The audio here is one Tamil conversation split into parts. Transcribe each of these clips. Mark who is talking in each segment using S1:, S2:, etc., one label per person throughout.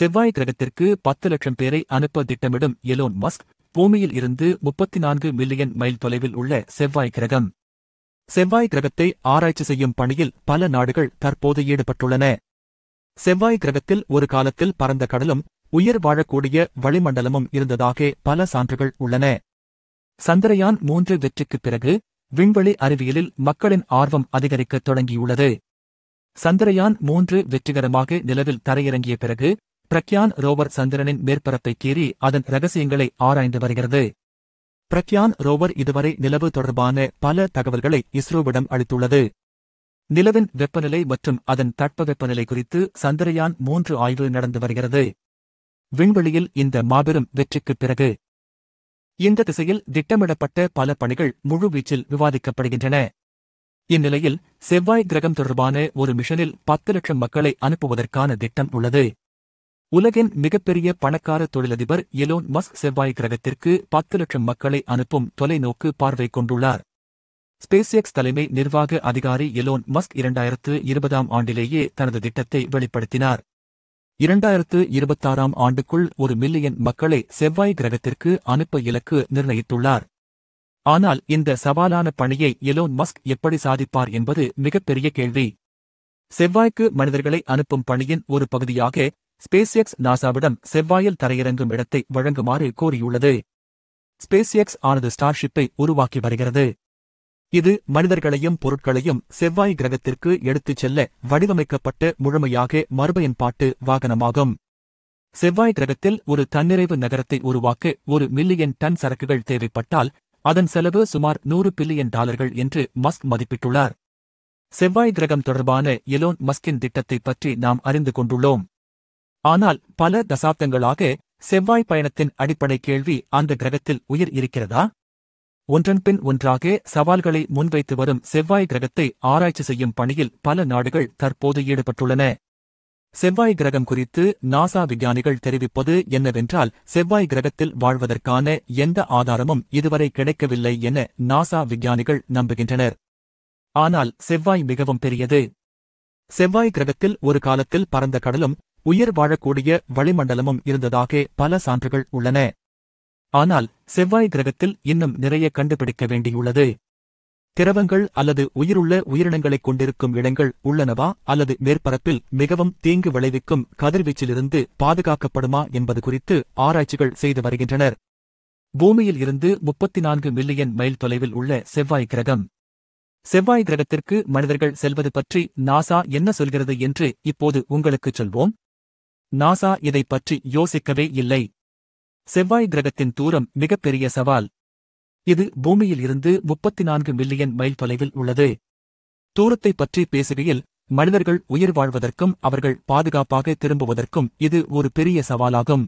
S1: செவ்வாய் கிரகத்திற்கு பத்து லட்சம் பேரை அனுப்ப திட்டமிடும் எலோன் மஸ்க் பூமியில் இருந்து முப்பத்தி நான்கு மில்லியன் மைல் தொலைவில் உள்ள செவ்வாய் கிரகம் செவ்வாய் கிரகத்தை ஆராய்ச்சி செய்யும் பணியில் பல நாடுகள் தற்போது ஈடுபட்டுள்ளன செவ்வாய் கிரகத்தில் ஒரு காலத்தில் பறந்த கடலும் உயிர் வாழக்கூடிய வளிமண்டலமும் இருந்ததாக பல சான்றுகள் உள்ளன சந்திரயான் மூன்று வெற்றிக்குப் பிறகு விண்வெளி அறிவியலில் மக்களின் ஆர்வம் அதிகரிக்கத் தொடங்கியுள்ளது சந்திரயான் மூன்று வெற்றிகரமாக நிலவில் தரையிறங்கிய பிறகு பிரக்யான் ரோவர் சந்திரனின் மேற்பரப்பை கீறி அதன் ரகசியங்களை ஆராய்ந்து வருகிறது பிரக்யான் ரோவர் இதுவரை நிலவு தொடர்பான பல தகவல்களை இஸ்ரோவிடம் அளித்துள்ளது நிலவின் வெப்பநிலை மற்றும் அதன் தட்பவெப்பநிலை குறித்து சந்திரயான் மூன்று ஆய்வு நடந்து வருகிறது விண்வெளியில் இந்த மாபெரும் வெற்றிக்குப் பிறகு இந்த திசையில் திட்டமிடப்பட்ட பல பணிகள் முழுவீச்சில் விவாதிக்கப்படுகின்றன இந்நிலையில் செவ்வாய் கிரகம் தொடர்பான ஒரு மிஷனில் பத்து லட்சம் மக்களை அனுப்புவதற்கான திட்டம் உள்ளது உலகின் மிகப்பெரிய பணக்கார தொழிலதிபர் எலோன் மஸ்க் செவ்வாய் கிரகத்திற்கு பத்து லட்சம் மக்களை அனுப்பும் தொலைநோக்கு பார்வை கொண்டுள்ளார் எக்ஸ் தலைமை நிர்வாக அதிகாரி எலோன் மஸ்க் இரண்டாயிரத்து இருபதாம் ஆண்டிலேயே தனது திட்டத்தை வெளிப்படுத்தினார் இரண்டாயிரத்து இருபத்தாறாம் ஆண்டுக்குள் ஒரு மில்லியன் மக்களை செவ்வாய் கிரகத்திற்கு அனுப்ப இலக்கு நிர்ணயித்துள்ளார் ஆனால் இந்த சவாலான பணியை எலோன் மஸ்க் எப்படி சாதிப்பார் என்பது மிகப்பெரிய கேள்வி செவ்வாய்க்கு மனிதர்களை அனுப்பும் பணியின் ஒரு பகுதியாக ஸ்பேஸ் எக்ஸ் நாசாவிடம் செவ்வாயில் தரையிறங்கும் இடத்தை வழங்குமாறு கோரியுள்ளது ஸ்பேஸ் எக்ஸ் ஆனது ஸ்டார்ஷிப்பை உருவாக்கி வருகிறது இது மனிதர்களையும் பொருட்களையும் செவ்வாய் கிரகத்திற்கு எடுத்துச் செல்ல வடிவமைக்கப்பட்டு முழுமையாக மறுபயன்பாட்டு வாகனமாகும் செவ்வாய் கிரகத்தில் ஒரு தன்னிறைவு நகரத்தை உருவாக்க ஒரு மில்லியன் டன் சரக்குகள் தேவைப்பட்டால் அதன் செலவு சுமார் நூறு பில்லியன் டாலர்கள் என்று மஸ்க் மதிப்பிட்டுள்ளார் செவ்வாய் கிரகம் தொடர்பான எலோன் மஸ்கின் திட்டத்தை பற்றி நாம் அறிந்து கொண்டுள்ளோம் ஆனால் பல தசாப்தங்களாக செவ்வாய் பயணத்தின் அடிப்படை கேள்வி அந்த கிரகத்தில் உயிர் இருக்கிறதா ஒன்றன் பின் ஒன்றாக சவால்களை முன்வைத்து வரும் செவ்வாய் கிரகத்தை ஆராய்ச்சி செய்யும் பணியில் பல நாடுகள் தற்போது ஈடுபட்டுள்ளன செவ்வாய் கிரகம் குறித்து நாசா விஞ்ஞானிகள் தெரிவிப்பது என்னவென்றால் செவ்வாய் கிரகத்தில் வாழ்வதற்கான எந்த ஆதாரமும் இதுவரை கிடைக்கவில்லை என நாசா விஞ்ஞானிகள் நம்புகின்றனர் ஆனால் செவ்வாய் மிகவும் பெரியது செவ்வாய் கிரகத்தில் ஒரு காலத்தில் பரந்த கடலும் உயிர் வாழக்கூடிய வளிமண்டலமும் இருந்ததாக பல சான்றுகள் உள்ளன ஆனால் செவ்வாய் கிரகத்தில் இன்னும் நிறைய கண்டுபிடிக்க வேண்டியுள்ளது திரவங்கள் அல்லது உயிருள்ள உயிரினங்களைக் கொண்டிருக்கும் இடங்கள் உள்ளனவா அல்லது மேற்பரப்பில் மிகவும் தீங்கு விளைவிக்கும் கதிர்வீச்சிலிருந்து பாதுகாக்கப்படுமா என்பது குறித்து ஆராய்ச்சிகள் செய்து வருகின்றனர் பூமியில் இருந்து முப்பத்தி நான்கு மில்லியன் மைல் தொலைவில் உள்ள செவ்வாய் கிரகம் செவ்வாய் கிரகத்திற்கு மனிதர்கள் செல்வது பற்றி நாசா என்ன சொல்கிறது என்று இப்போது உங்களுக்குச் சொல்வோம் நாசா இதைப் பற்றி யோசிக்கவே இல்லை செவ்வாய் கிரகத்தின் தூரம் மிகப்பெரிய சவால் இது பூமியில் இருந்து முப்பத்தி நான்கு மில்லியன் மைல் தொலைவில் உள்ளது தூரத்தை பற்றி பேசுகையில் மனிதர்கள் உயிர் வாழ்வதற்கும் அவர்கள் பாதுகாப்பாக திரும்புவதற்கும் இது ஒரு பெரிய சவாலாகும்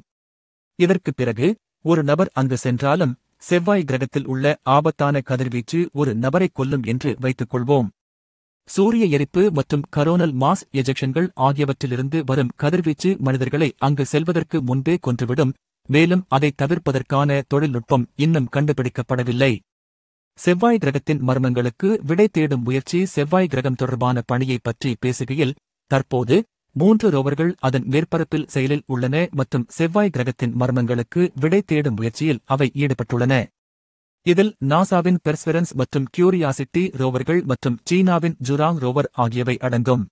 S1: இதற்குப் பிறகு ஒரு நபர் அங்கு சென்றாலும் செவ்வாய் கிரகத்தில் உள்ள ஆபத்தான கதிர்வீச்சு ஒரு நபரை கொல்லும் என்று வைத்துக் கொள்வோம் சூரிய எரிப்பு மற்றும் கரோனல் மாஸ் எஜெக்ஷன்கள் ஆகியவற்றிலிருந்து வரும் கதிர்வீச்சு மனிதர்களை அங்கு செல்வதற்கு முன்பே கொன்றுவிடும் மேலும் அதை தவிர்ப்பதற்கான தொழில்நுட்பம் இன்னும் கண்டுபிடிக்கப்படவில்லை செவ்வாய் கிரகத்தின் மர்மங்களுக்கு விடை தேடும் முயற்சி செவ்வாய் கிரகம் தொடர்பான பணியை பற்றி பேசுகையில் தற்போது மூன்று ரோவர்கள் அதன் மேற்பரப்பில் செயலில் உள்ளன மற்றும் செவ்வாய் கிரகத்தின் மர்மங்களுக்கு விடை தேடும் முயற்சியில் அவை ஈடுபட்டுள்ளன இதில் நாசாவின் பெர்ஸ்பெரன்ஸ் மற்றும் கியூரியாசிட்டி ரோவர்கள் மற்றும் சீனாவின் ஜுராங் ரோவர் ஆகியவை அடங்கும்